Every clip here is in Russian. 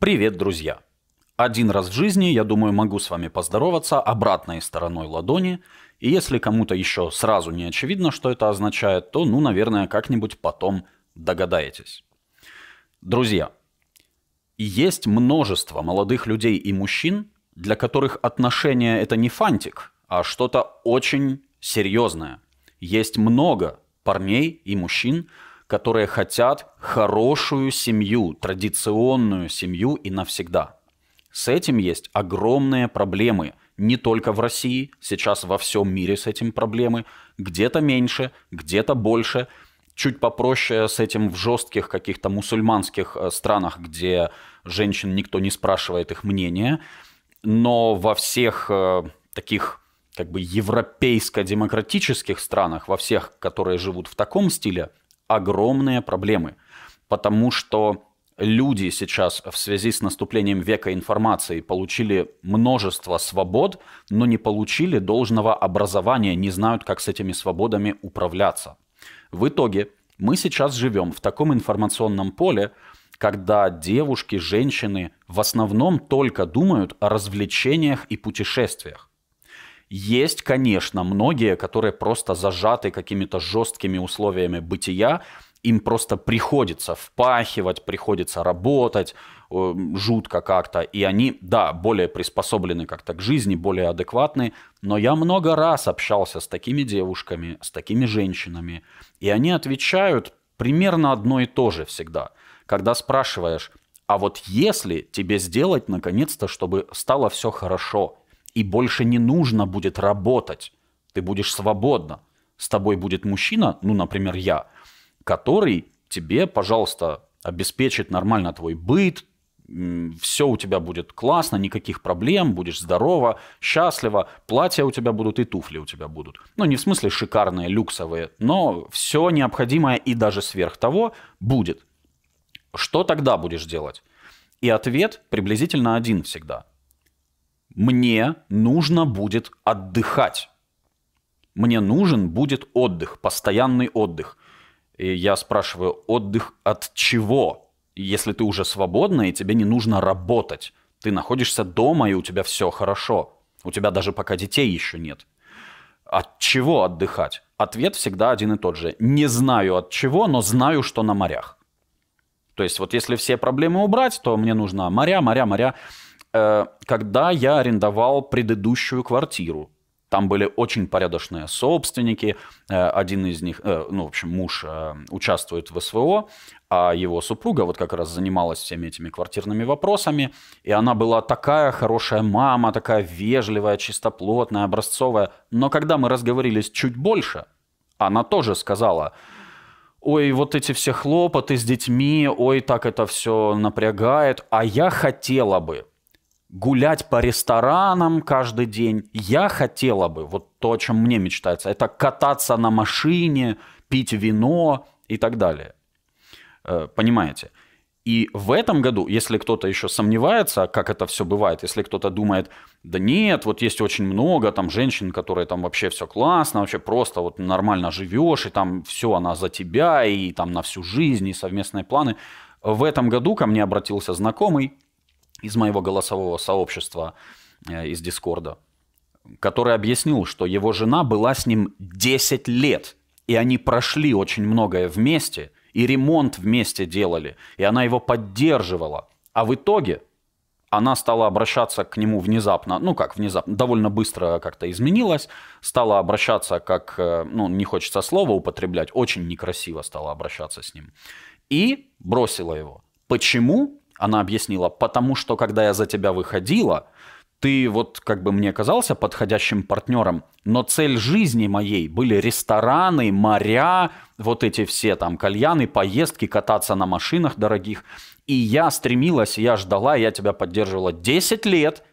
Привет, друзья! Один раз в жизни, я думаю, могу с вами поздороваться обратной стороной ладони, и если кому-то еще сразу не очевидно, что это означает, то, ну, наверное, как-нибудь потом догадаетесь. Друзья, есть множество молодых людей и мужчин, для которых отношения – это не фантик, а что-то очень серьезное. Есть много парней и мужчин, которые хотят хорошую семью, традиционную семью и навсегда. С этим есть огромные проблемы – не только в России, сейчас во всем мире с этим проблемы. Где-то меньше, где-то больше. Чуть попроще с этим в жестких каких-то мусульманских э, странах, где женщин никто не спрашивает их мнение Но во всех э, таких как бы европейско-демократических странах, во всех, которые живут в таком стиле, огромные проблемы, потому что люди сейчас в связи с наступлением века информации получили множество свобод, но не получили должного образования, не знают, как с этими свободами управляться. В итоге мы сейчас живем в таком информационном поле, когда девушки, женщины в основном только думают о развлечениях и путешествиях. Есть, конечно, многие, которые просто зажаты какими-то жесткими условиями бытия, им просто приходится впахивать, приходится работать, эм, жутко как-то. И они, да, более приспособлены как-то к жизни, более адекватны. Но я много раз общался с такими девушками, с такими женщинами. И они отвечают примерно одно и то же всегда. Когда спрашиваешь, а вот если тебе сделать наконец-то, чтобы стало все хорошо, и больше не нужно будет работать. Ты будешь свободна. С тобой будет мужчина, ну, например, я, который тебе, пожалуйста, обеспечит нормально твой быт, все у тебя будет классно, никаких проблем, будешь здорова, счастлива, платья у тебя будут и туфли у тебя будут. Ну, не в смысле шикарные, люксовые, но все необходимое и даже сверх того будет. Что тогда будешь делать? И ответ приблизительно один всегда мне нужно будет отдыхать. Мне нужен будет отдых, постоянный отдых. И я спрашиваю, отдых от чего? Если ты уже свободна и тебе не нужно работать, ты находишься дома и у тебя все хорошо, у тебя даже пока детей еще нет. От чего отдыхать? Ответ всегда один и тот же. Не знаю от чего, но знаю, что на морях. То есть вот если все проблемы убрать, то мне нужно моря, моря, моря. Э, когда я арендовал предыдущую квартиру, там были очень порядочные собственники. Э, один из них, э, ну, в общем, муж участвует в СВО, а его супруга вот как раз занималась всеми этими квартирными вопросами. И она была такая хорошая мама, такая вежливая, чистоплотная, образцовая. Но когда мы разговорились чуть больше, она тоже сказала, ой, вот эти все хлопоты с детьми, ой, так это все напрягает, а я хотела бы, гулять по ресторанам каждый день. Я хотела бы, вот то, о чем мне мечтается, это кататься на машине, пить вино и так далее. Э, понимаете? И в этом году, если кто-то еще сомневается, как это все бывает, если кто-то думает, да нет, вот есть очень много там женщин, которые там вообще все классно, вообще просто вот нормально живешь, и там все, она за тебя, и там на всю жизнь, и совместные планы. В этом году ко мне обратился знакомый, из моего голосового сообщества, э, из Дискорда, который объяснил, что его жена была с ним 10 лет, и они прошли очень многое вместе, и ремонт вместе делали, и она его поддерживала. А в итоге она стала обращаться к нему внезапно, ну как внезапно, довольно быстро как-то изменилась, стала обращаться как, э, ну не хочется слова употреблять, очень некрасиво стала обращаться с ним. И бросила его. Почему? Она объяснила, потому что когда я за тебя выходила, ты вот как бы мне казался подходящим партнером, но цель жизни моей были рестораны, моря, вот эти все там кальяны, поездки, кататься на машинах дорогих. И я стремилась, я ждала, я тебя поддерживала 10 лет,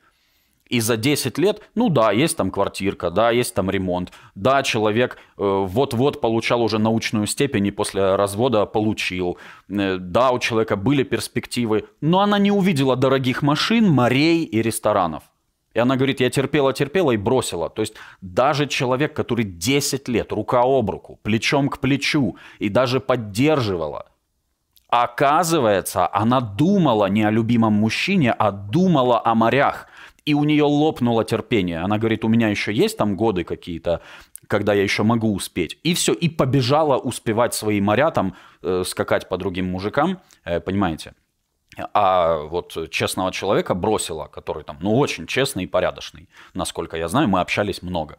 и за 10 лет, ну да, есть там квартирка, да, есть там ремонт, да, человек э, вот-вот получал уже научную степень и после развода получил, э, да, у человека были перспективы, но она не увидела дорогих машин, морей и ресторанов. И она говорит, я терпела, терпела и бросила. То есть даже человек, который 10 лет рука об руку, плечом к плечу и даже поддерживала, оказывается, она думала не о любимом мужчине, а думала о морях – и у нее лопнуло терпение. Она говорит, у меня еще есть там годы какие-то, когда я еще могу успеть. И все, и побежала успевать свои моря, там, э, скакать по другим мужикам, э, понимаете. А вот честного человека бросила, который там, ну, очень честный и порядочный. Насколько я знаю, мы общались много.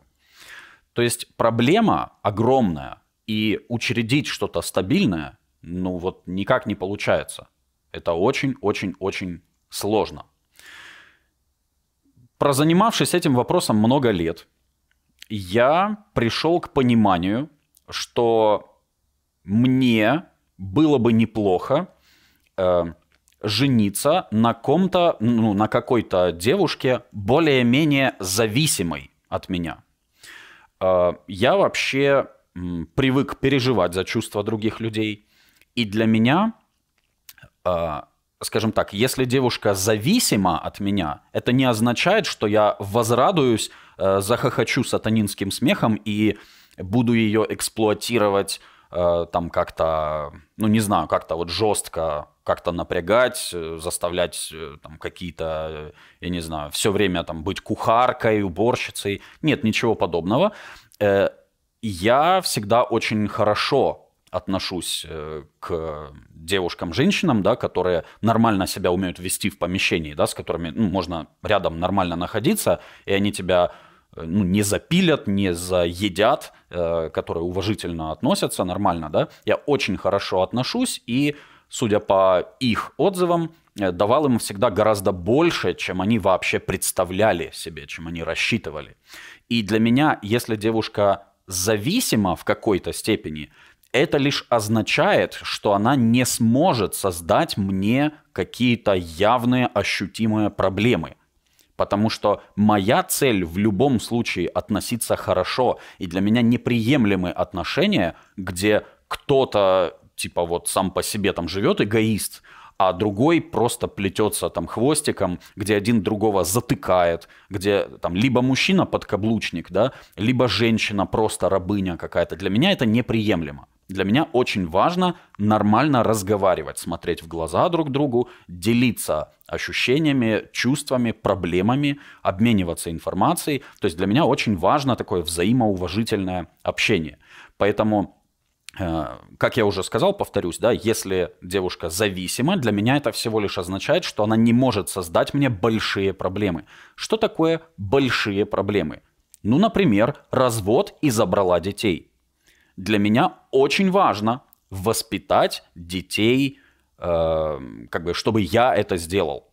То есть проблема огромная, и учредить что-то стабильное, ну, вот никак не получается. Это очень-очень-очень сложно. Прозанимавшись этим вопросом много лет, я пришел к пониманию, что мне было бы неплохо э, жениться на ком-то, ну, на какой-то девушке более-менее зависимой от меня. Э, я вообще м, привык переживать за чувства других людей, и для меня э, скажем так, если девушка зависима от меня, это не означает, что я возрадуюсь, э, захохочу сатанинским смехом и буду ее эксплуатировать э, там как-то, ну не знаю, как-то вот жестко, как-то напрягать, э, заставлять э, там какие-то, я не знаю, все время там быть кухаркой, уборщицей. Нет, ничего подобного. я всегда очень хорошо отношусь э, к девушкам-женщинам, да, которые нормально себя умеют вести в помещении, да, с которыми ну, можно рядом нормально находиться, и они тебя э, ну, не запилят, не заедят, э, которые уважительно относятся, нормально, да. Я очень хорошо отношусь, и, судя по их отзывам, э, давал им всегда гораздо больше, чем они вообще представляли себе, чем они рассчитывали. И для меня, если девушка зависима в какой-то степени, это лишь означает, что она не сможет создать мне какие-то явные ощутимые проблемы. Потому что моя цель в любом случае относиться хорошо, и для меня неприемлемы отношения, где кто-то типа вот сам по себе там живет эгоист, а другой просто плетется там хвостиком, где один другого затыкает, где там либо мужчина подкаблучник, да, либо женщина просто рабыня какая-то. Для меня это неприемлемо. Для меня очень важно нормально разговаривать, смотреть в глаза друг другу, делиться ощущениями, чувствами, проблемами, обмениваться информацией. То есть для меня очень важно такое взаимоуважительное общение. Поэтому э, как я уже сказал, повторюсь, да, если девушка зависима, для меня это всего лишь означает, что она не может создать мне большие проблемы. Что такое большие проблемы? Ну, например, развод и забрала детей для меня очень важно воспитать детей, э, как бы, чтобы я это сделал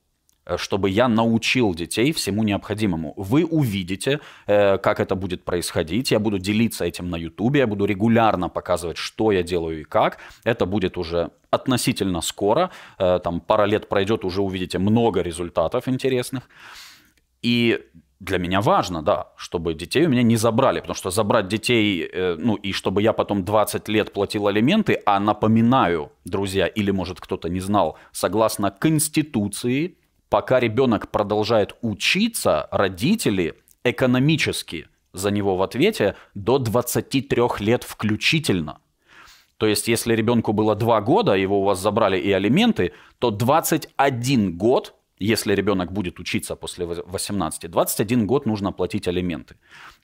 э, чтобы я научил детей всему необходимому. Вы увидите, э, как это будет происходить. Я буду делиться этим на YouTube, я буду регулярно показывать, что я делаю и как. Это будет уже относительно скоро, э, там пара лет пройдет, уже увидите много результатов интересных. И для меня важно, да, чтобы детей у меня не забрали, потому что забрать детей, э, ну и чтобы я потом 20 лет платил алименты, а напоминаю, друзья, или может кто-то не знал, согласно Конституции, пока ребенок продолжает учиться, родители экономически за него в ответе до 23 лет включительно. То есть, если ребенку было 2 года, его у вас забрали и алименты, то 21 год если ребенок будет учиться после 18, 21 год нужно платить алименты.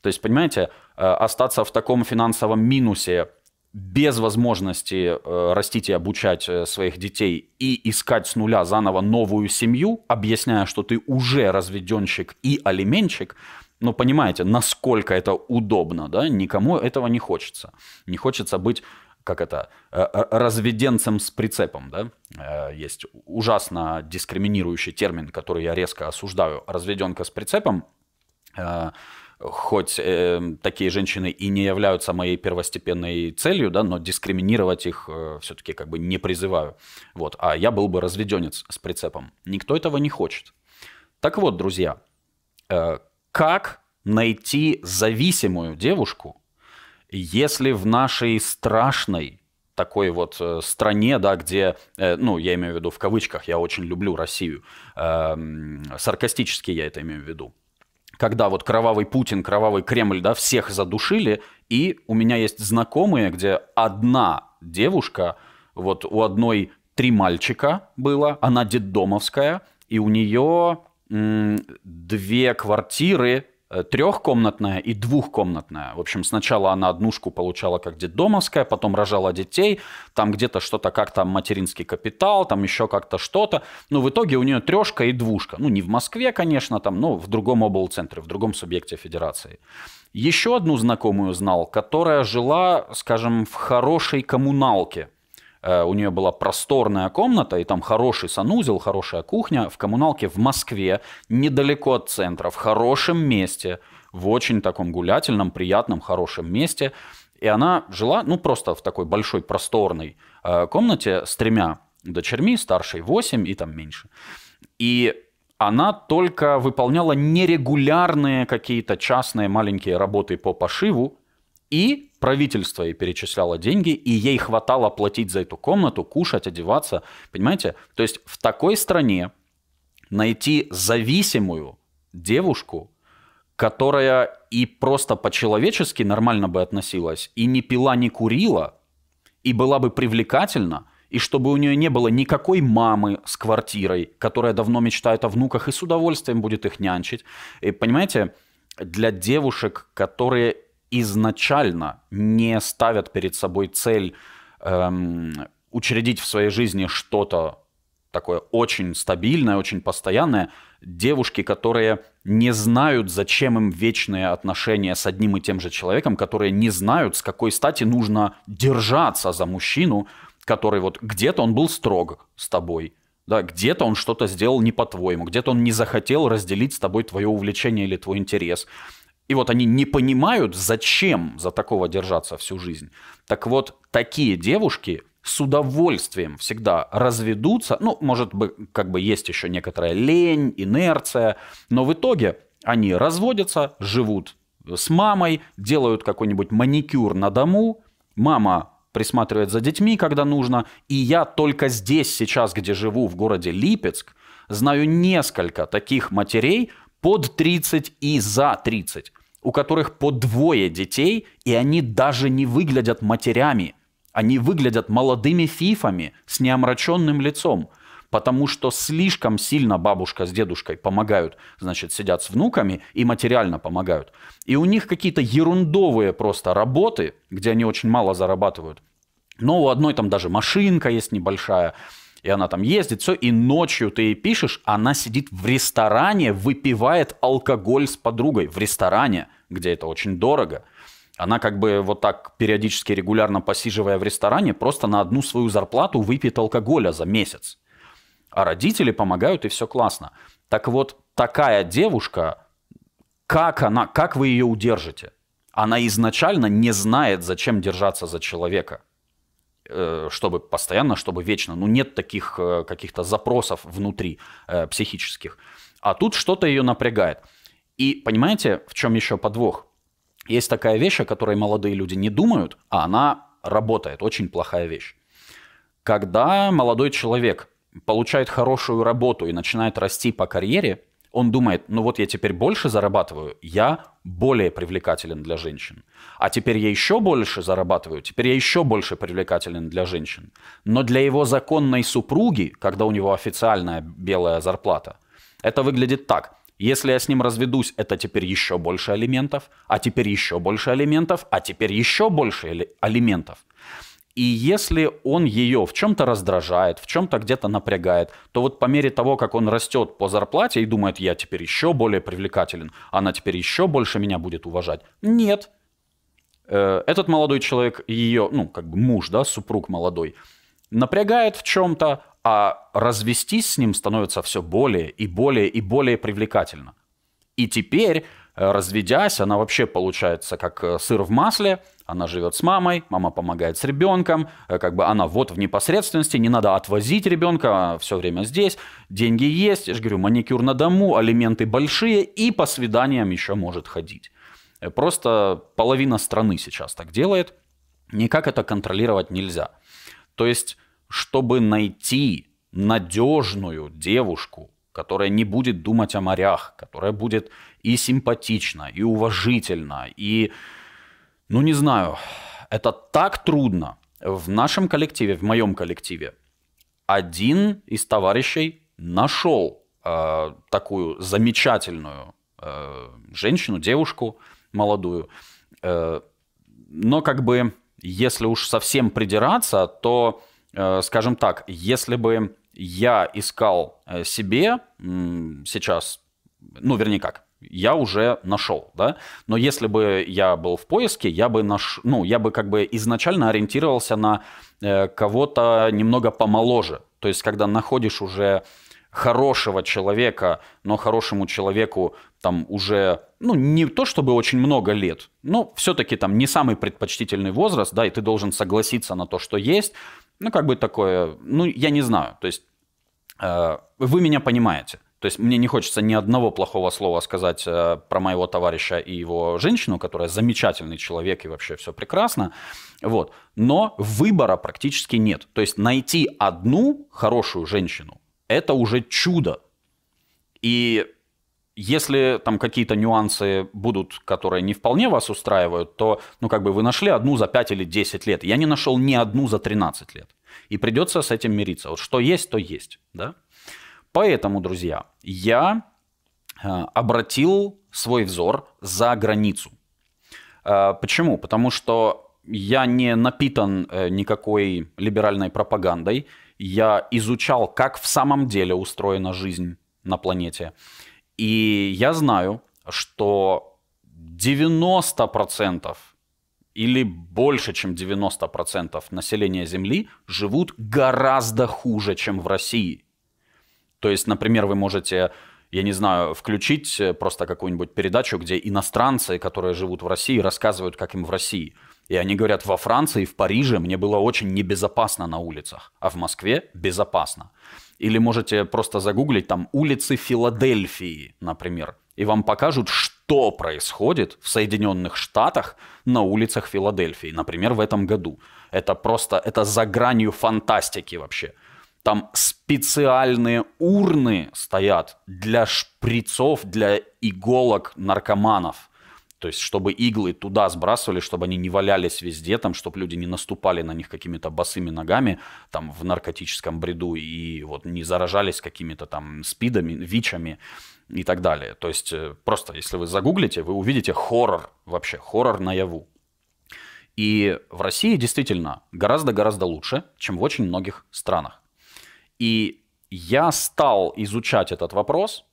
То есть, понимаете, э, остаться в таком финансовом минусе без возможности э, растить и обучать э, своих детей и искать с нуля заново новую семью, объясняя, что ты уже разведенщик и алименщик, ну, понимаете, насколько это удобно, да, никому этого не хочется. Не хочется быть как это, э, разведенцем с прицепом, да, э, есть ужасно дискриминирующий термин, который я резко осуждаю, разведенка с прицепом, э, хоть э, такие женщины и не являются моей первостепенной целью, да, но дискриминировать их э, все-таки как бы не призываю. Вот, а я был бы разведенец с прицепом. Никто этого не хочет. Так вот, друзья, э, как найти зависимую девушку, если в нашей страшной такой вот э, стране, да, где, э, ну, я имею в виду в кавычках, я очень люблю Россию, эм, саркастически я это имею в виду, когда вот кровавый Путин, кровавый Кремль, да, всех задушили, и у меня есть знакомые, где одна девушка, вот у одной три мальчика было, она детдомовская, и у нее две квартиры Э, трехкомнатная и двухкомнатная. В общем, сначала она однушку получала как детдомовская, потом рожала детей, там где-то что-то как-то материнский капитал, там еще как-то что-то. Но ну, в итоге у нее трешка и двушка. Ну, не в Москве, конечно, там, но в другом облцентре, в другом субъекте федерации. Еще одну знакомую знал, которая жила, скажем, в хорошей коммуналке – Э, у нее была просторная комната, и там хороший санузел, хорошая кухня в коммуналке в Москве, недалеко от центра, в хорошем месте, в очень таком гулятельном, приятном, хорошем месте. И она жила, ну, просто в такой большой, просторной э, комнате с тремя дочерьми, старшей 8 и там меньше. И она только выполняла нерегулярные какие-то частные маленькие работы по пошиву и правительство ей перечисляло деньги, и ей хватало платить за эту комнату, кушать, одеваться. Понимаете? То есть в такой стране найти зависимую девушку, которая и просто по-человечески нормально бы относилась, и не пила, не курила, и была бы привлекательна, и чтобы у нее не было никакой мамы с квартирой, которая давно мечтает о внуках и с удовольствием будет их нянчить. И, понимаете, для девушек, которые изначально не ставят перед собой цель эм, учредить в своей жизни что-то такое очень стабильное, очень постоянное, девушки, которые не знают, зачем им вечные отношения с одним и тем же человеком, которые не знают, с какой стати нужно держаться за мужчину, который вот где-то он был строг с тобой, да, где-то он что-то сделал не по-твоему, где-то он не захотел разделить с тобой твое увлечение или твой интерес, и вот они не понимают, зачем за такого держаться всю жизнь. Так вот, такие девушки с удовольствием всегда разведутся. Ну, может быть, как бы есть еще некоторая лень, инерция, но в итоге они разводятся, живут с мамой, делают какой-нибудь маникюр на дому, мама присматривает за детьми, когда нужно, и я только здесь сейчас, где живу, в городе Липецк, знаю несколько таких матерей под 30 и за 30, у которых по двое детей, и они даже не выглядят матерями. Они выглядят молодыми фифами с неомраченным лицом, потому что слишком сильно бабушка с дедушкой помогают, значит, сидят с внуками и материально помогают. И у них какие-то ерундовые просто работы, где они очень мало зарабатывают. Но у одной там даже машинка есть небольшая, и она там ездит, все, и ночью ты ей пишешь, она сидит в ресторане, выпивает алкоголь с подругой в ресторане, где это очень дорого. Она как бы вот так периодически, регулярно посиживая в ресторане, просто на одну свою зарплату выпьет алкоголя за месяц. А родители помогают, и все классно. Так вот, такая девушка, как она, как вы ее удержите? Она изначально не знает, зачем держаться за человека – Э, чтобы постоянно, чтобы вечно. Ну, нет таких э, каких-то запросов внутри э, психических. А тут что-то ее напрягает. И понимаете, в чем еще подвох? Есть такая вещь, о которой молодые люди не думают, а она работает. Очень плохая вещь. Когда молодой человек получает хорошую работу и начинает расти по карьере, он думает, ну вот я теперь больше зарабатываю, я более привлекателен для женщин. А теперь я еще больше зарабатываю, теперь я еще больше привлекателен для женщин. Но для его законной супруги, когда у него официальная белая зарплата, это выглядит так. Если я с ним разведусь, это теперь еще больше алиментов, а теперь еще больше алиментов, а теперь еще больше алиментов. И если он ее в чем-то раздражает, в чем-то где-то напрягает, то вот по мере того, как он растет по зарплате и думает, я теперь еще более привлекателен, она теперь еще больше меня будет уважать. Нет. Э, этот молодой человек, ее, ну, как бы муж, да, супруг молодой, напрягает в чем-то, а развестись с ним становится все более и более и более привлекательно. И теперь, э, разведясь, она вообще получается как э, сыр в масле – она живет с мамой, мама помогает с ребенком, э, как бы она вот в непосредственности, не надо отвозить ребенка, а все время здесь, деньги есть, я же говорю, маникюр на дому, алименты большие и по свиданиям еще может ходить. Э, просто половина страны сейчас так делает, никак это контролировать нельзя. То есть, чтобы найти надежную девушку, которая не будет думать о морях, которая будет и симпатична, и уважительна, и ну, не знаю. Это так трудно. В нашем коллективе, в моем коллективе, один из товарищей нашел э, такую замечательную э, женщину, девушку молодую. Э, но как бы, если уж совсем придираться, то, э, скажем так, если бы я искал э, себе сейчас, ну, вернее как, я уже нашел, да. Но если бы я был в поиске, я бы наш, ну, я бы как бы изначально ориентировался на э, кого-то немного помоложе. То есть, когда находишь уже хорошего человека, но хорошему человеку там уже, ну, не то чтобы очень много лет, но все-таки там не самый предпочтительный возраст, да, и ты должен согласиться на то, что есть. Ну, как бы такое, ну, я не знаю, то есть э, вы меня понимаете. То есть мне не хочется ни одного плохого слова сказать э, про моего товарища и его женщину, которая замечательный человек и вообще все прекрасно. Вот. Но выбора практически нет. То есть найти одну хорошую женщину – это уже чудо. И если там какие-то нюансы будут, которые не вполне вас устраивают, то, ну, как бы вы нашли одну за 5 или 10 лет. Я не нашел ни одну за 13 лет. И придется с этим мириться. Вот что есть, то есть, да? Поэтому, друзья, я э, обратил свой взор за границу. Э, почему? Потому что я не напитан э, никакой либеральной пропагандой. Я изучал, как в самом деле устроена жизнь на планете. И я знаю, что 90% или больше, чем 90% населения Земли живут гораздо хуже, чем в России – то есть, например, вы можете я не знаю, включить э, просто какую-нибудь передачу, где иностранцы, которые живут в России, рассказывают, как им в России. И они говорят, во Франции, в Париже мне было очень небезопасно на улицах, а в Москве безопасно. Или можете просто загуглить там улицы Филадельфии, например, и вам покажут, что происходит в Соединенных Штатах на улицах Филадельфии, например, в этом году. Это просто, это за гранью фантастики вообще. Там специальные урны стоят для шприцов, для иголок наркоманов. То есть, чтобы иглы туда сбрасывали, чтобы они не валялись везде, там, чтобы люди не наступали на них какими-то босыми ногами там, в наркотическом бреду и вот не заражались какими-то там спидами, вичами и так далее. То есть, э, просто если вы загуглите, вы увидите хоррор вообще, хоррор наяву. И в России действительно гораздо-гораздо лучше, чем в очень многих странах. И я стал изучать этот вопрос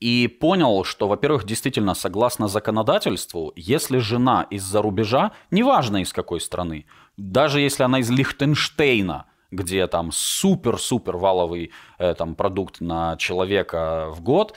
и понял, что, во-первых, действительно, согласно законодательству, если жена из-за рубежа, неважно из какой страны, даже если она из Лихтенштейна, где там супер-супер валовый э, там, продукт на человека в год,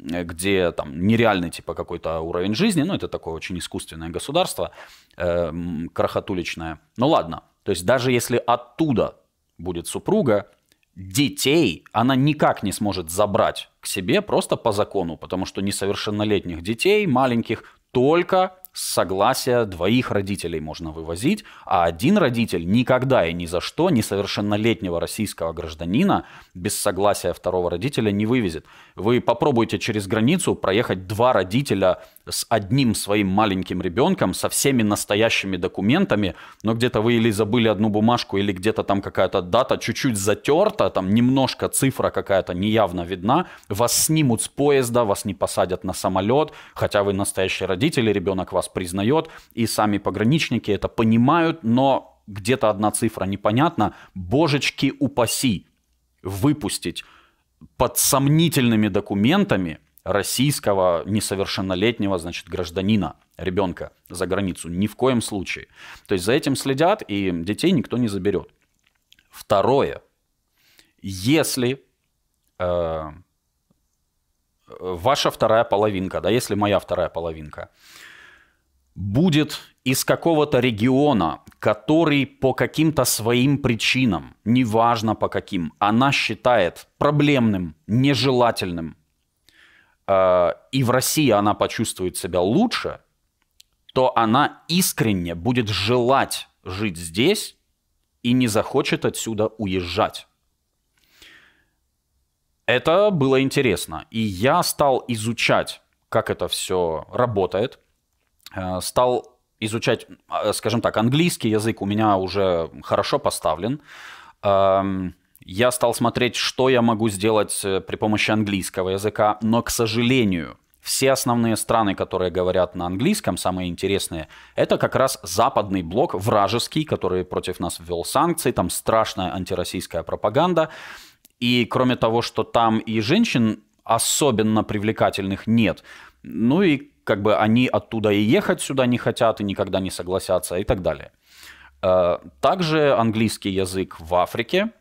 э, где там нереальный типа какой-то уровень жизни, ну это такое очень искусственное государство, э, крохотуличное. Ну ладно, то есть даже если оттуда будет супруга, детей она никак не сможет забрать к себе просто по закону, потому что несовершеннолетних детей, маленьких, только с согласия двоих родителей можно вывозить, а один родитель никогда и ни за что несовершеннолетнего российского гражданина без согласия второго родителя не вывезет. Вы попробуйте через границу проехать два родителя с одним своим маленьким ребенком, со всеми настоящими документами, но где-то вы или забыли одну бумажку, или где-то там какая-то дата чуть-чуть затерта, там немножко цифра какая-то неявно видна, вас снимут с поезда, вас не посадят на самолет, хотя вы настоящие родители, ребенок вас признает, и сами пограничники это понимают, но где-то одна цифра непонятна, божечки упаси, выпустить под сомнительными документами – российского несовершеннолетнего, значит, гражданина, ребенка за границу. Ни в коем случае. То есть за этим следят, и детей никто не заберет. Второе. Если э, ваша вторая половинка, да, если моя вторая половинка будет из какого-то региона, который по каким-то своим причинам, неважно по каким, она считает проблемным, нежелательным, Э, и в России она почувствует себя лучше, то она искренне будет желать жить здесь и не захочет отсюда уезжать. Это было интересно. И я стал изучать, как это все работает. Э, стал изучать, э, скажем так, английский язык у меня уже хорошо поставлен. Эм, я стал смотреть, что я могу сделать э, при помощи английского языка, но, к сожалению, все основные страны, которые говорят на английском, самые интересные, это как раз западный блок, вражеский, который против нас ввел санкции, там страшная антироссийская пропаганда. И кроме того, что там и женщин особенно привлекательных нет, ну и как бы они оттуда и ехать сюда не хотят, и никогда не согласятся, и так далее. Э, также английский язык в Африке –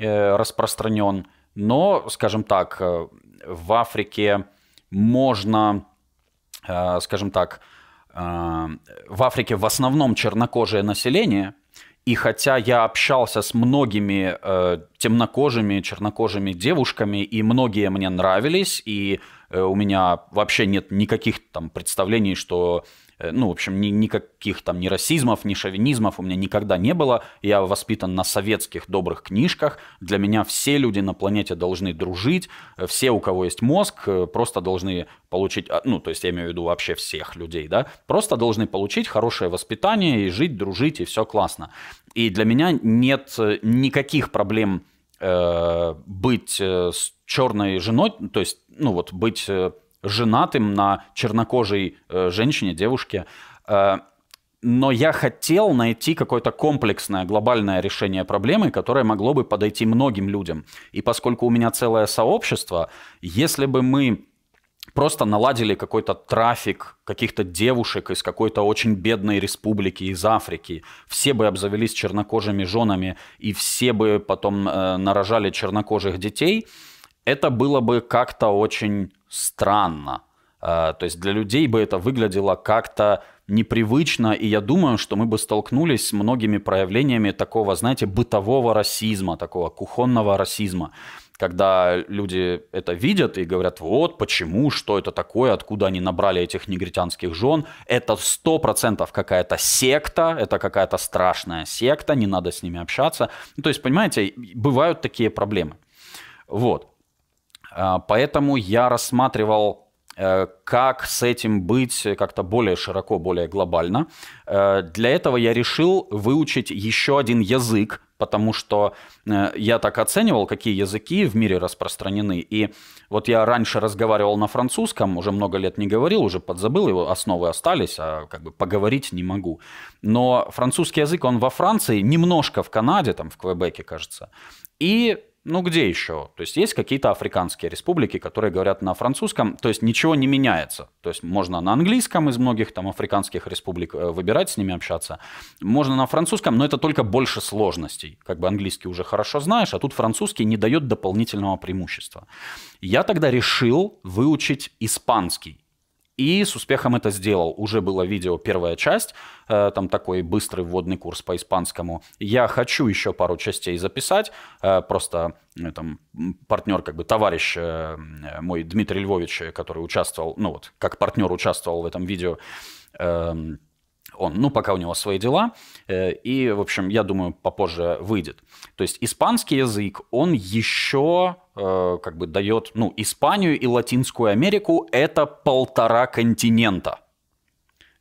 Э, распространен, но, скажем так, э, в Африке можно, э, скажем так, в Африке в основном чернокожее население, и хотя я общался с многими э, темнокожими, чернокожими девушками, и многие мне нравились, и э, у меня вообще нет никаких там представлений, что Э, ну, в общем, ни, никаких там ни расизмов, ни шовинизмов у меня никогда не было. Я воспитан на советских добрых книжках. Для меня все люди на планете должны дружить. Э, все, у кого есть мозг, э, просто должны получить, а, ну, то есть я имею в виду вообще всех людей, да, просто должны получить хорошее воспитание и жить, дружить, и все классно. И для меня нет никаких проблем э, быть с черной женой, то есть, ну, вот быть женатым на чернокожей э, женщине, девушке. Э, но я хотел найти какое-то комплексное глобальное решение проблемы, которое могло бы подойти многим людям. И поскольку у меня целое сообщество, если бы мы просто наладили какой-то трафик каких-то девушек из какой-то очень бедной республики из Африки. Все бы обзавелись чернокожими женами, и все бы потом э, нарожали чернокожих детей. Это было бы как-то очень странно. Э, то есть для людей бы это выглядело как-то непривычно, и я думаю, что мы бы столкнулись с многими проявлениями такого, знаете, бытового расизма, такого кухонного расизма, когда люди это видят и говорят, вот почему, что это такое, откуда они набрали этих негритянских жен, это сто процентов какая-то секта, это какая-то страшная секта, не надо с ними общаться. Ну, то есть, понимаете, бывают такие проблемы. Вот. А, поэтому я рассматривал э, как с этим быть как-то более широко, более глобально. Э, для этого я решил выучить еще один язык, потому что э, я так оценивал, какие языки в мире распространены. И вот я раньше разговаривал на французском, уже много лет не говорил, уже подзабыл его, основы остались, а как бы поговорить не могу. Но французский язык, он во Франции, немножко в Канаде, там в Квебеке, кажется, и ну где еще? То есть есть какие-то африканские республики, которые говорят на французском, то есть ничего не меняется. То есть можно на английском из многих там африканских республик э, выбирать, с ними общаться. Можно на французском, но это только больше сложностей. Как бы английский уже хорошо знаешь, а тут французский не дает дополнительного преимущества. Я тогда решил выучить испанский. И с успехом это сделал. Уже было видео первая часть, э, там такой быстрый вводный курс по испанскому. Я хочу еще пару частей записать, э, просто э, там партнер, как бы товарищ э, мой Дмитрий Львович, который участвовал, ну вот, как партнер участвовал в этом видео, эм, он, ну, пока у него свои дела, э, и, в общем, я думаю, попозже выйдет. То есть испанский язык, он еще э, как бы дает, ну, Испанию и Латинскую Америку, это полтора континента –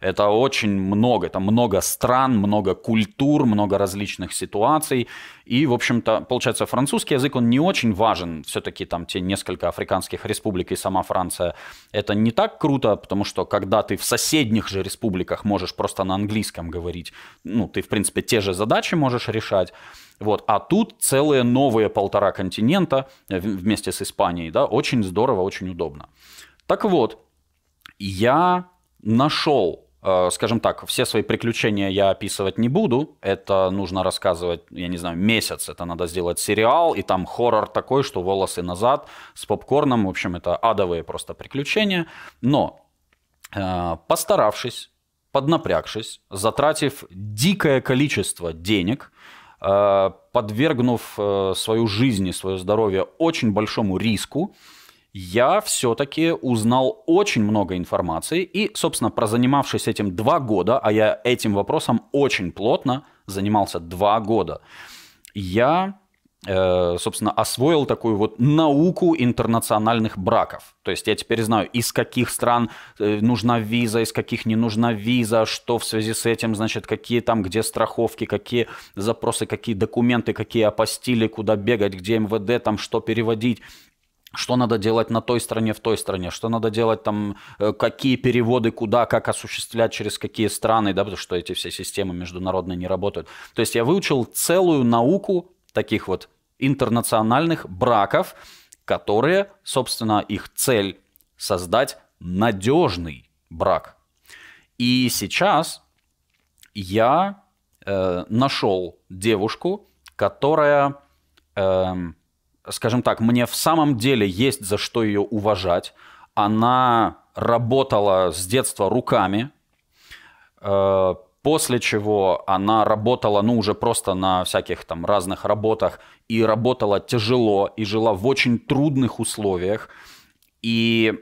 это очень много, это много стран, много культур, много различных ситуаций. И, в общем-то, получается, французский язык, он не очень важен. Все-таки там те несколько африканских республик и сама Франция. Это не так круто, потому что когда ты в соседних же республиках можешь просто на английском говорить, ну, ты, в принципе, те же задачи можешь решать. Вот. А тут целые новые полтора континента э, вместе с Испанией. Да? Очень здорово, очень удобно. Так вот, я нашел Э, скажем так, все свои приключения я описывать не буду. Это нужно рассказывать, я не знаю, месяц. Это надо сделать сериал, и там хоррор такой, что волосы назад с попкорном. В общем, это адовые просто приключения. Но э, постаравшись, поднапрягшись, затратив дикое количество денег, э, подвергнув свою жизнь и свое здоровье очень большому риску, я все-таки узнал очень много информации и, собственно, прозанимавшись этим два года, а я этим вопросом очень плотно занимался два года, я, э, собственно, освоил такую вот науку интернациональных браков. То есть я теперь знаю, из каких стран э, нужна виза, из каких не нужна виза, что в связи с этим, значит, какие там, где страховки, какие запросы, какие документы, какие апостили, куда бегать, где МВД, там что переводить что надо делать на той стране, в той стране, что надо делать там, э, какие переводы куда, как осуществлять, через какие страны, да, потому что эти все системы международные не работают. То есть я выучил целую науку таких вот интернациональных браков, которые, собственно, их цель создать надежный брак. И сейчас я э, нашел девушку, которая... Э, скажем так, мне в самом деле есть за что ее уважать. Она работала с детства руками, э, после чего она работала, ну, уже просто на всяких там разных работах, и работала тяжело, и жила в очень трудных условиях. И,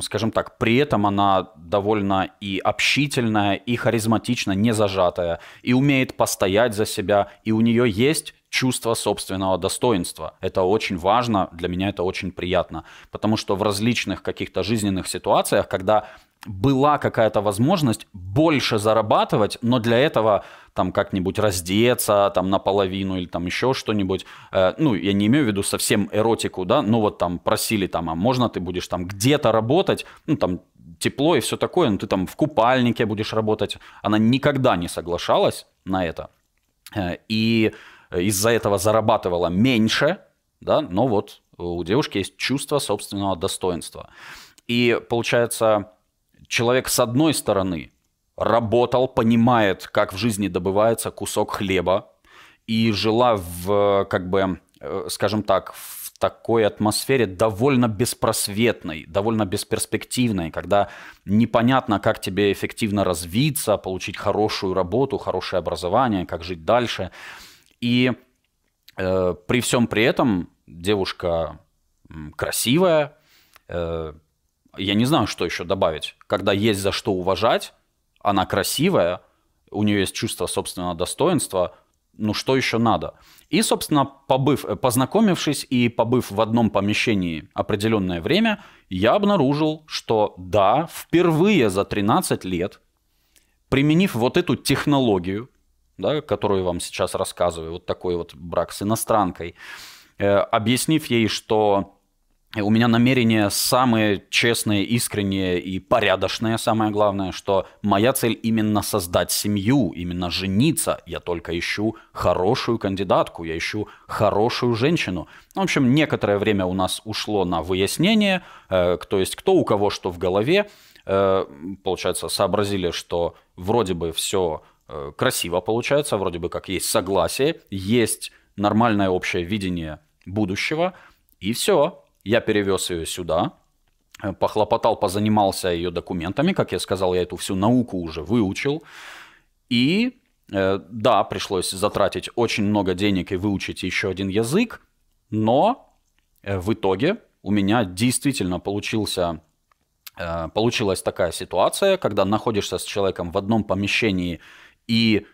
скажем так, при этом она довольно и общительная, и харизматична, не зажатая, и умеет постоять за себя, и у нее есть чувство собственного достоинства. Это очень важно, для меня это очень приятно, потому что в различных каких-то жизненных ситуациях, когда была какая-то возможность больше зарабатывать, но для этого там как-нибудь раздеться, там наполовину или там еще что-нибудь. Э, ну, я не имею в виду совсем эротику, да, ну вот там просили там, а можно ты будешь там где-то работать, ну там тепло и все такое, но ты там в купальнике будешь работать. Она никогда не соглашалась на это. Э, и Э, из-за этого зарабатывала меньше, да, но вот у девушки есть чувство собственного достоинства. И получается, человек с одной стороны работал, понимает, как в жизни добывается кусок хлеба, и жила в, э, как бы, э, скажем так, в такой атмосфере довольно беспросветной, довольно бесперспективной, когда непонятно, как тебе эффективно развиться, получить хорошую работу, хорошее образование, как жить дальше – и э, при всем при этом девушка красивая. Э, я не знаю, что еще добавить. Когда есть за что уважать, она красивая, у нее есть чувство собственного достоинства, ну что еще надо? И, собственно, побыв, э, познакомившись и побыв в одном помещении определенное время, я обнаружил, что да, впервые за 13 лет, применив вот эту технологию, да, которую вам сейчас рассказываю, вот такой вот брак с иностранкой, э, объяснив ей, что у меня намерения самые честные, искренние и порядочные, самое главное, что моя цель именно создать семью, именно жениться. Я только ищу хорошую кандидатку, я ищу хорошую женщину. В общем, некоторое время у нас ушло на выяснение, э, кто есть кто, у кого что в голове. Э, получается, сообразили, что вроде бы все Э, красиво получается, вроде бы как есть согласие, есть нормальное общее видение будущего, и все. Я перевез ее сюда, э, похлопотал, позанимался ее документами, как я сказал, я эту всю науку уже выучил, и э, да, пришлось затратить очень много денег и выучить еще один язык, но в итоге у меня действительно получился, получилась такая ситуация, когда находишься с человеком в одном помещении – и,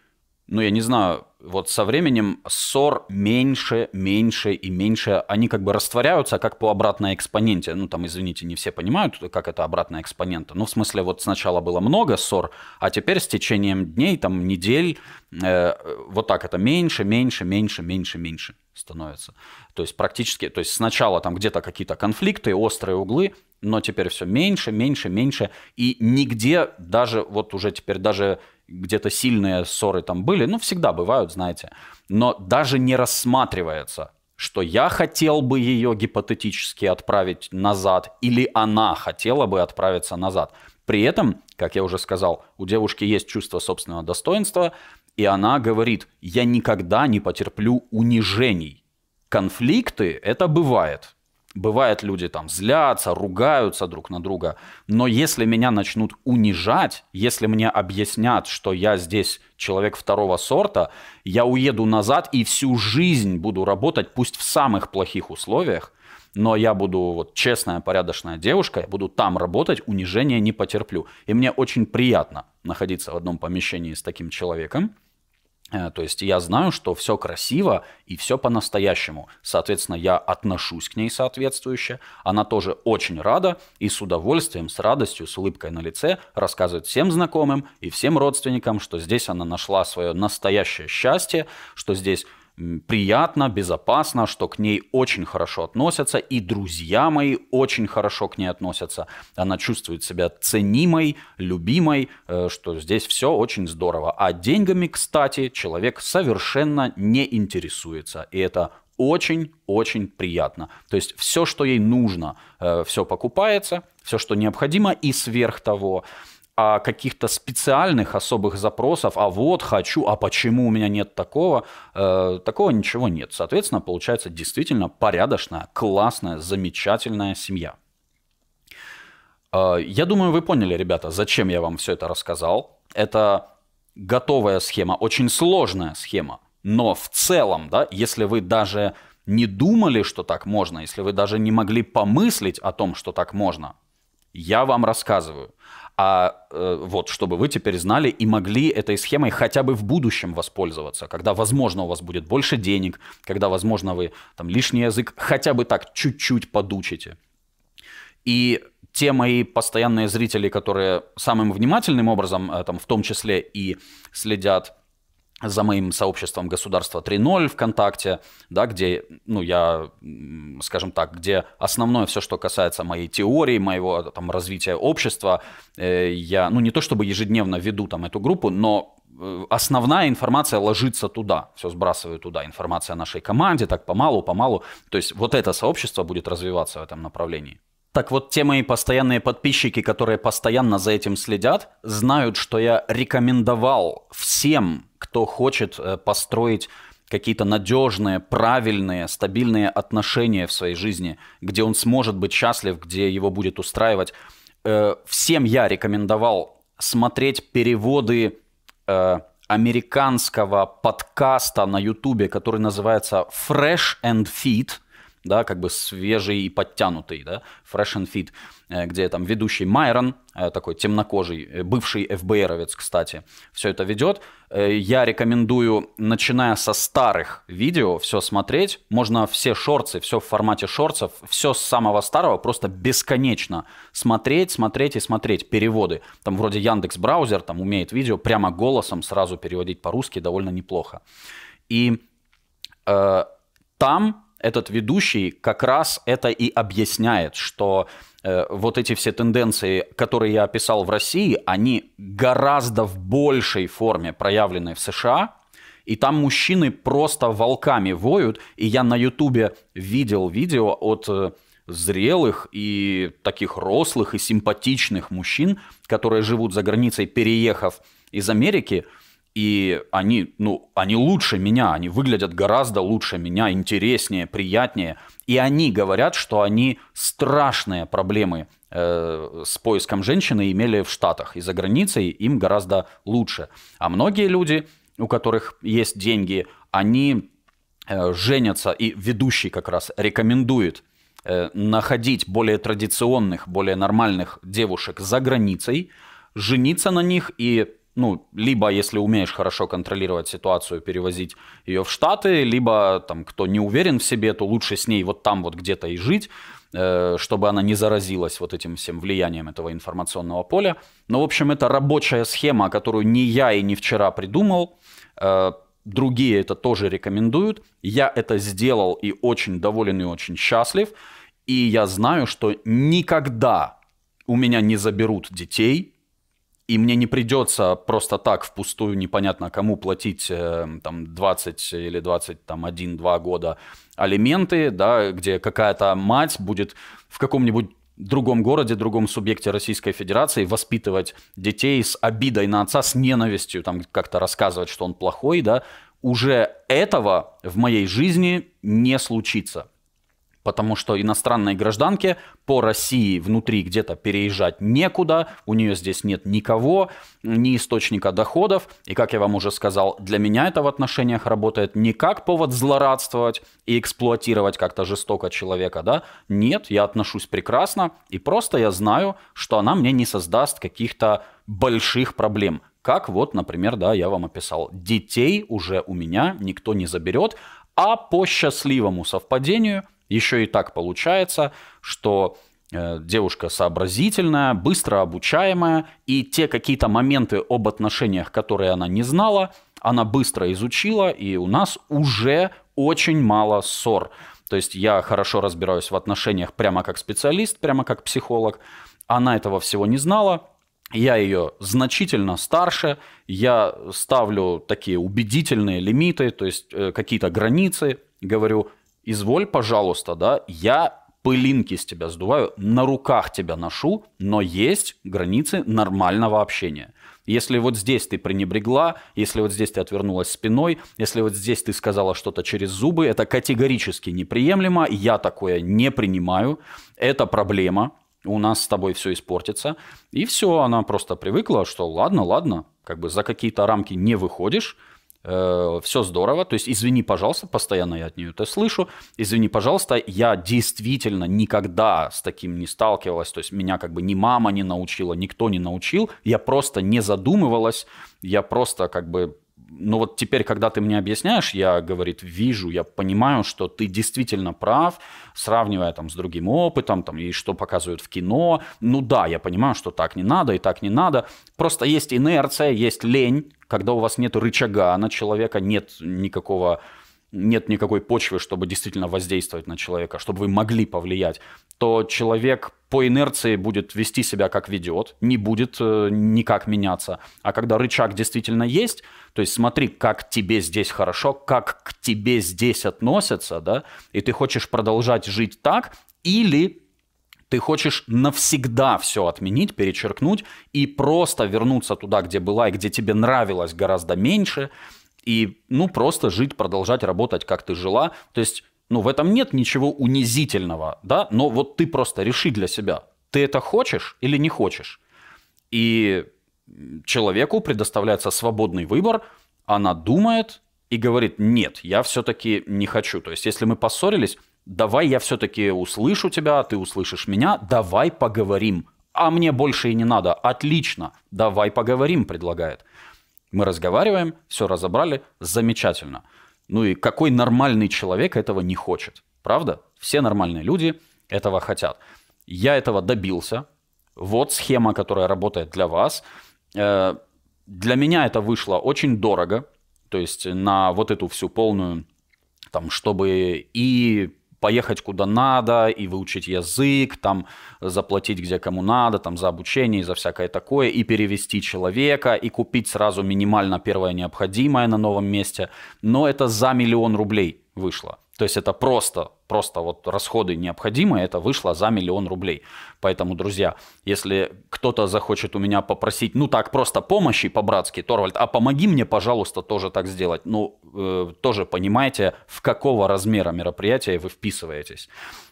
ну, я не знаю, вот со временем ссор меньше, меньше и меньше. Они как бы растворяются, как по обратной экспоненте. Ну, там, извините, не все понимают, как это обратная экспонента. Ну, в смысле, вот сначала было много ссор, а теперь с течением дней, там, недель, э, вот так это меньше, меньше, меньше, меньше, меньше становится. То есть практически, то есть сначала там где-то какие-то конфликты, острые углы, но теперь все меньше, меньше, меньше, и нигде даже вот уже теперь даже где-то сильные ссоры там были, ну, всегда бывают, знаете, но даже не рассматривается, что я хотел бы ее гипотетически отправить назад, или она хотела бы отправиться назад. При этом, как я уже сказал, у девушки есть чувство собственного достоинства, и она говорит, я никогда не потерплю унижений. Конфликты это бывает, Бывает, люди там злятся, ругаются друг на друга. Но если меня начнут унижать, если мне объяснят, что я здесь человек второго сорта, я уеду назад и всю жизнь буду работать, пусть в самых плохих условиях, но я буду вот честная, порядочная девушка, я буду там работать, унижения не потерплю. И мне очень приятно находиться в одном помещении с таким человеком. Э, то есть я знаю, что все красиво и все по-настоящему. Соответственно, я отношусь к ней соответствующе. Она тоже очень рада и с удовольствием, с радостью, с улыбкой на лице рассказывает всем знакомым и всем родственникам, что здесь она нашла свое настоящее счастье, что здесь приятно, безопасно, что к ней очень хорошо относятся, и друзья мои очень хорошо к ней относятся. Она чувствует себя ценимой, любимой, э, что здесь все очень здорово. А деньгами, кстати, человек совершенно не интересуется, и это очень-очень приятно. То есть все, что ей нужно, э, все покупается, все, что необходимо, и сверх того – а каких-то специальных особых запросов, а вот хочу, а почему у меня нет такого, э, такого ничего нет. Соответственно, получается действительно порядочная, классная, замечательная семья. Э, я думаю, вы поняли, ребята, зачем я вам все это рассказал. Это готовая схема, очень сложная схема, но в целом, да, если вы даже не думали, что так можно, если вы даже не могли помыслить о том, что так можно, я вам рассказываю. А э, вот, чтобы вы теперь знали и могли этой схемой хотя бы в будущем воспользоваться, когда, возможно, у вас будет больше денег, когда, возможно, вы там лишний язык хотя бы так чуть-чуть подучите. И те мои постоянные зрители, которые самым внимательным образом, э, там, в том числе и следят за моим сообществом государства 3.0» ВКонтакте, да, где, ну, я, скажем так, где основное все, что касается моей теории, моего там развития общества, э, я, ну, не то чтобы ежедневно веду там эту группу, но э, основная информация ложится туда, все сбрасываю туда, информация о нашей команде, так помалу, помалу, то есть вот это сообщество будет развиваться в этом направлении. Так вот, те мои постоянные подписчики, которые постоянно за этим следят, знают, что я рекомендовал всем, кто хочет э, построить какие-то надежные, правильные, стабильные отношения в своей жизни, где он сможет быть счастлив, где его будет устраивать. Э, всем я рекомендовал смотреть переводы э, американского подкаста на Ютубе, который называется Fresh and Fit – да, как бы свежий и подтянутый, да, fresh and fit, э, где там ведущий Майрон, э, такой темнокожий, э, бывший ФБРовец, кстати, все это ведет. Я рекомендую, начиная со старых видео, все смотреть. Можно все шорцы, все в формате шорцев, все с самого старого просто бесконечно смотреть, смотреть и смотреть переводы. Там вроде Яндекс браузер, там умеет видео прямо голосом сразу переводить по-русски довольно неплохо. И э, там этот ведущий как раз это и объясняет, что э, вот эти все тенденции, которые я описал в России, они гораздо в большей форме проявлены в США, и там мужчины просто волками воют, и я на Ютубе видел видео от э, зрелых и таких рослых и симпатичных мужчин, которые живут за границей, переехав из Америки, и они, ну, они лучше меня, они выглядят гораздо лучше меня, интереснее, приятнее. И они говорят, что они страшные проблемы э, с поиском женщины имели в Штатах. И за границей им гораздо лучше. А многие люди, у которых есть деньги, они э, женятся, и ведущий как раз рекомендует э, находить более традиционных, более нормальных девушек за границей, жениться на них и ну, либо если умеешь хорошо контролировать ситуацию, перевозить ее в Штаты, либо там, кто не уверен в себе, то лучше с ней вот там вот где-то и жить, э, чтобы она не заразилась вот этим всем влиянием этого информационного поля. Но, ну, в общем, это рабочая схема, которую не я и не вчера придумал. Э, другие это тоже рекомендуют. Я это сделал и очень доволен и очень счастлив. И я знаю, что никогда у меня не заберут детей – и мне не придется просто так впустую непонятно кому платить э, там 20 или 20 там 1-2 года алименты, да, где какая-то мать будет в каком-нибудь другом городе, другом субъекте Российской Федерации воспитывать детей с обидой на отца, с ненавистью, там как-то рассказывать, что он плохой, да, уже этого в моей жизни не случится потому что иностранной гражданке по России внутри где-то переезжать некуда, у нее здесь нет никого, ни источника доходов, и, как я вам уже сказал, для меня это в отношениях работает не как повод злорадствовать и эксплуатировать как-то жестоко человека, да, нет, я отношусь прекрасно, и просто я знаю, что она мне не создаст каких-то больших проблем, как вот, например, да, я вам описал, детей уже у меня никто не заберет, а по счастливому совпадению – еще и так получается, что э, девушка сообразительная, быстро обучаемая, и те какие-то моменты об отношениях, которые она не знала, она быстро изучила, и у нас уже очень мало ссор. То есть я хорошо разбираюсь в отношениях прямо как специалист, прямо как психолог. Она этого всего не знала, я ее значительно старше, я ставлю такие убедительные лимиты, то есть э, какие-то границы, говорю, изволь, пожалуйста, да, я пылинки с тебя сдуваю, на руках тебя ношу, но есть границы нормального общения. Если вот здесь ты пренебрегла, если вот здесь ты отвернулась спиной, если вот здесь ты сказала что-то через зубы, это категорически неприемлемо, я такое не принимаю, это проблема, у нас с тобой все испортится. И все, она просто привыкла, что ладно, ладно, как бы за какие-то рамки не выходишь, Э, все здорово, то есть извини, пожалуйста, постоянно я от нее это слышу, извини, пожалуйста, я действительно никогда с таким не сталкивалась, то есть меня как бы ни мама не научила, никто не научил, я просто не задумывалась, я просто как бы ну вот теперь, когда ты мне объясняешь, я, говорит, вижу, я понимаю, что ты действительно прав, сравнивая там с другим опытом, там, и что показывают в кино. Ну да, я понимаю, что так не надо и так не надо. Просто есть инерция, есть лень, когда у вас нет рычага на человека, нет никакого нет никакой почвы, чтобы действительно воздействовать на человека, чтобы вы могли повлиять, то человек по инерции будет вести себя как ведет, не будет э, никак меняться. А когда рычаг действительно есть, то есть смотри, как тебе здесь хорошо, как к тебе здесь относятся, да, и ты хочешь продолжать жить так, или ты хочешь навсегда все отменить, перечеркнуть и просто вернуться туда, где была и где тебе нравилось гораздо меньше, и, ну, просто жить, продолжать работать, как ты жила. То есть, ну, в этом нет ничего унизительного, да, но вот ты просто реши для себя, ты это хочешь или не хочешь. И человеку предоставляется свободный выбор, она думает и говорит, нет, я все-таки не хочу. То есть, если мы поссорились, давай я все-таки услышу тебя, ты услышишь меня, давай поговорим. А мне больше и не надо. Отлично, давай поговорим, предлагает. Мы разговариваем, все разобрали, замечательно. Ну и какой нормальный человек этого не хочет? Правда? Все нормальные люди этого хотят. Я этого добился. Вот схема, которая работает для вас. Э, для меня это вышло очень дорого. То есть на вот эту всю полную, там, чтобы и поехать куда надо и выучить язык, там заплатить где кому надо, там за обучение и за всякое такое, и перевести человека, и купить сразу минимально первое необходимое на новом месте. Но это за миллион рублей вышло. То есть это просто, просто вот расходы необходимые, это вышло за миллион рублей. Поэтому, друзья, если кто-то захочет у меня попросить, ну так, просто помощи по-братски, Торвальд, а помоги мне, пожалуйста, тоже так сделать. Ну, э, тоже понимаете, в какого размера мероприятия вы вписываетесь.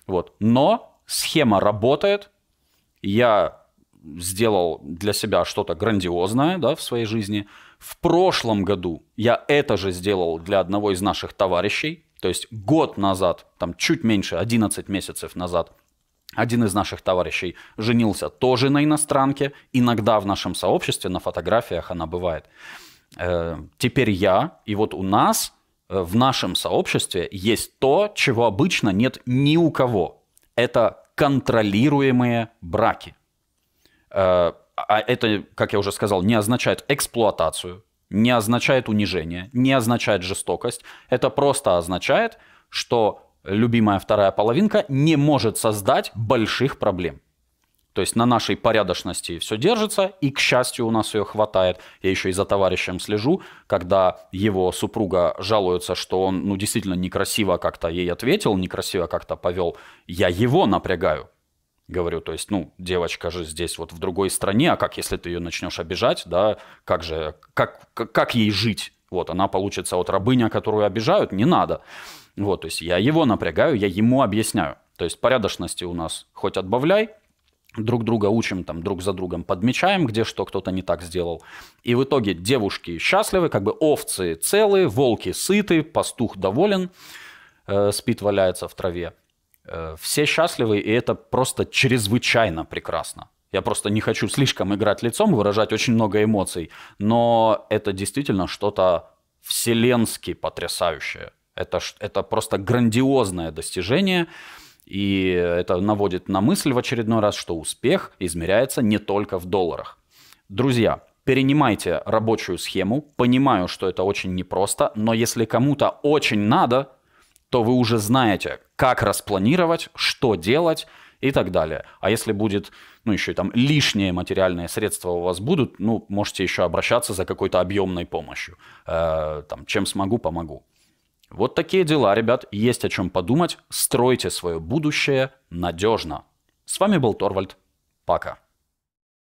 Вот. Но схема работает. Я сделал для себя что-то грандиозное да, в своей жизни. В прошлом году я это же сделал для одного из наших товарищей, то есть год назад, там чуть меньше, 11 месяцев назад, один из наших товарищей женился тоже на иностранке. Иногда в нашем сообществе на фотографиях она бывает. Э, теперь я, и вот у нас э, в нашем сообществе есть то, чего обычно нет ни у кого. Это контролируемые браки. Э, а это, как я уже сказал, не означает эксплуатацию, не означает унижение, не означает жестокость. Это просто означает, что любимая вторая половинка не может создать больших проблем. То есть на нашей порядочности все держится, и, к счастью, у нас ее хватает. Я еще и за товарищем слежу, когда его супруга жалуется, что он ну, действительно некрасиво как-то ей ответил, некрасиво как-то повел. Я его напрягаю, говорю, то есть, ну, девочка же здесь вот в другой стране, а как, если ты ее начнешь обижать, да, как же, как, как, ей жить? Вот, она получится вот рабыня, которую обижают, не надо. Вот, то есть я его напрягаю, я ему объясняю. То есть порядочности у нас хоть отбавляй, друг друга учим, там, друг за другом подмечаем, где что кто-то не так сделал. И в итоге девушки счастливы, как бы овцы целы, волки сыты, пастух доволен, э, спит, валяется в траве. Э, все счастливы, и это просто чрезвычайно прекрасно. Я просто не хочу слишком играть лицом, выражать очень много эмоций, но это действительно что-то вселенски потрясающее. Это, это просто грандиозное достижение, и это наводит на мысль в очередной раз, что успех измеряется не только в долларах. Друзья, перенимайте рабочую схему. Понимаю, что это очень непросто, но если кому-то очень надо, то вы уже знаете, как распланировать, что делать и так далее. А если будет, ну, еще и там лишние материальные средства у вас будут, ну, можете еще обращаться за какой-то объемной помощью. Э, там, чем смогу, помогу. Вот такие дела, ребят. Есть о чем подумать. Стройте свое будущее надежно. С вами был Торвальд. Пока.